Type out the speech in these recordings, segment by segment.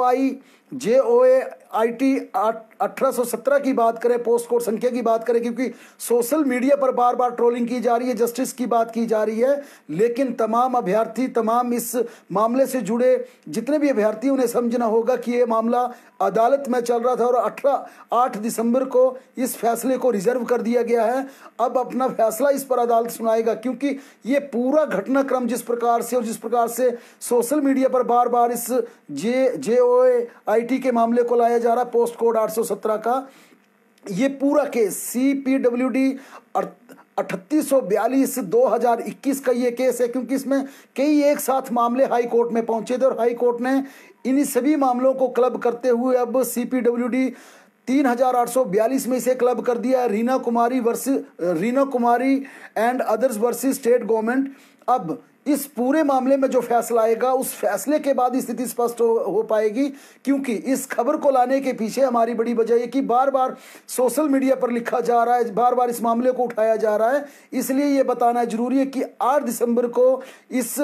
Y J O A IT अठारह की बात करें पोस्ट कोड संख्या की बात करें क्योंकि सोशल मीडिया पर बार बार ट्रोलिंग की जा रही है जस्टिस की बात की जा रही है लेकिन तमाम अभ्यर्थी तमाम इस मामले से जुड़े जितने भी अभ्यर्थी उन्हें समझना होगा कि ये मामला अदालत में चल रहा था और अठारह आठ दिसंबर को इस फैसले को रिजर्व कर दिया गया है अब अपना फैसला इस पर अदालत सुनाएगा क्योंकि ये पूरा घटनाक्रम जिस प्रकार से और जिस प्रकार से सोशल मीडिया पर बार बार इस जे जे ओ आई टी के मामले को लाया जा रहा है पोस्ट कोड 817 का ये पूरा case C P W D अठतीस सौ बयालीस दो हजार इक्कीस का ये केस है क्योंकि इसमें कई एक साथ मामले हाई कोर्ट में पहुंचे थे और हाई कोर्ट ने इन सभी मामलों को क्लब करते हुए अब सी पी डब्ल्यू डी तीन हजार आठ सौ बयालीस में इसे क्लब कर दिया है Reena Kumari versus Reena Kumari and others versus state government अब इस पूरे मामले में जो फैसला आएगा उस फैसले के बाद स्थिति स्पष्ट हो, हो पाएगी क्योंकि इस खबर को लाने के पीछे हमारी बड़ी वजह ये कि बार बार सोशल मीडिया पर लिखा जा रहा है बार बार इस मामले को उठाया जा रहा है इसलिए ये बताना जरूरी है कि आठ दिसंबर को इस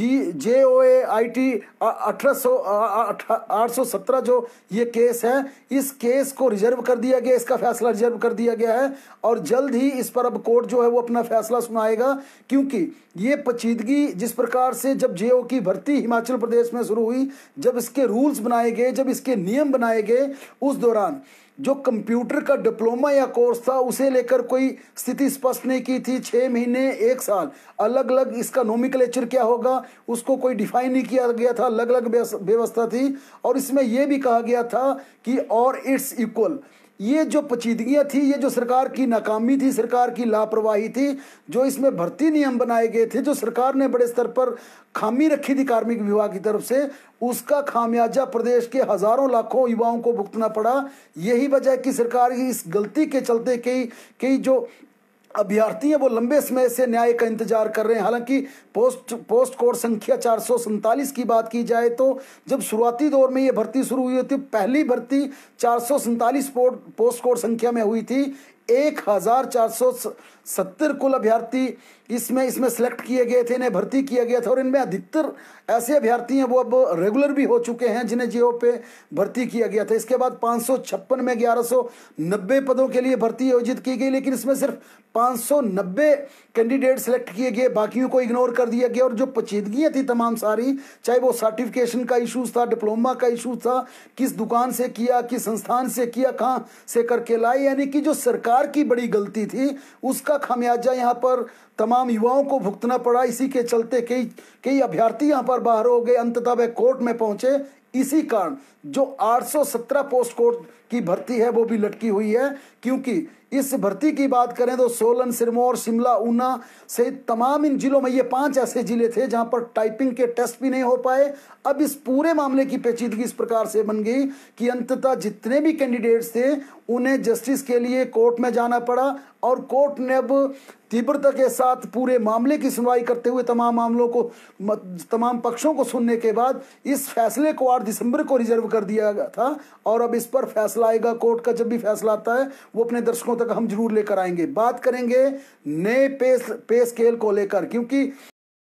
जी जे ओ ए आई टी अठारह सौ आठ सौ सत्रह जो ये केस है इस केस को रिजर्व कर दिया गया इसका फैसला रिजर्व कर दिया गया है और जल्द ही इस पर अब कोर्ट जो है वो अपना फैसला सुनाएगा क्योंकि ये पचीदगी जिस प्रकार से जब जे की भर्ती हिमाचल प्रदेश में शुरू हुई जब इसके रूल्स बनाए गए जब इसके नियम बनाए गए उस दौरान जो कंप्यूटर का डिप्लोमा या कोर्स था उसे लेकर कोई स्थिति स्पष्ट नहीं की थी छः महीने एक साल अलग अलग इसका नोमिकलेचर क्या होगा उसको कोई डिफाइन नहीं किया गया था अलग अलग व्यवस्था थी और इसमें यह भी कहा गया था कि और इट्स इक्वल ये जो पचीदगियाँ थी ये जो सरकार की नाकामी थी सरकार की लापरवाही थी जो इसमें भर्ती नियम बनाए गए थे जो सरकार ने बड़े स्तर पर खामी रखी थी कार्मिक विभाग की तरफ से उसका खामियाजा प्रदेश के हजारों लाखों युवाओं को भुगतना पड़ा यही वजह कि सरकार की इस गलती के चलते कई कई जो अभ्यर्थी हैं वो लंबे समय से न्याय का इंतजार कर रहे हैं हालांकि पोस्ट पोस्ट कोड संख्या चार की बात की जाए तो जब शुरुआती दौर में ये भर्ती शुरू हुई थी पहली भर्ती चार पोस्ट कोड संख्या में हुई थी एक हजार चार सौ सत्तर कुल अभ्यर्थी इसमें इसमें सेलेक्ट किए गए थे इन्हें भर्ती किया गया था और इनमें अधिकतर ऐसे अभ्यर्थी हैं वो अब रेगुलर भी हो चुके हैं जिन्हें जीओ पे भर्ती किया गया था इसके बाद पाँच सौ छप्पन में ग्यारह सौ नब्बे पदों के लिए भर्ती आयोजित की गई लेकिन इसमें सिर्फ पाँच सौ नब्बे कैंडिडेट सेलेक्ट किए गए बाकियों को इग्नोर कर दिया गया और जो पचीदगियाँ थी तमाम सारी चाहे वो सर्टिफिकेशन का इशूज़ था डिप्लोमा का इशूज था किस दुकान से किया किस संस्थान से किया कहाँ से करके लाए यानी कि जो सरकार सरकार की बड़ी गलती थी उसका खामियाजा यहाँ पर तमाम युवाओं को भुगतना पड़ा इसी के चलते कई कई अभ्यर्थी यहाँ पर बाहर हो गए अंततः वह कोर्ट में पहुंचे इसी कारण जो 817 पोस्ट कोड की भर्ती है वो भी लटकी हुई है क्योंकि इस भर्ती की बात करें तो सोलन सिरमौर शिमला ऊना सहित तमाम इन जिलों में ये पांच ऐसे जिले थे जहां पर टाइपिंग के टेस्ट भी नहीं हो पाए अब इस पूरे मामले की पेचीदगी इस प्रकार से बन गई कि अंततः जितने भी कैंडिडेट्स थे उन्हें जस्टिस के लिए कोर्ट में जाना पड़ा और कोर्ट ने अब तीव्रता के साथ पूरे मामले की सुनवाई करते हुए तमाम मामलों को तमाम पक्षों को सुनने के बाद इस फैसले को आठ दिसंबर को रिजर्व कर दिया गया था और अब इस पर फैसला आएगा कोर्ट का जब भी फैसला आता है वो अपने दर्शकों तक हम जरूर लेकर आएंगे बात करेंगे नए पे स्केल को लेकर क्योंकि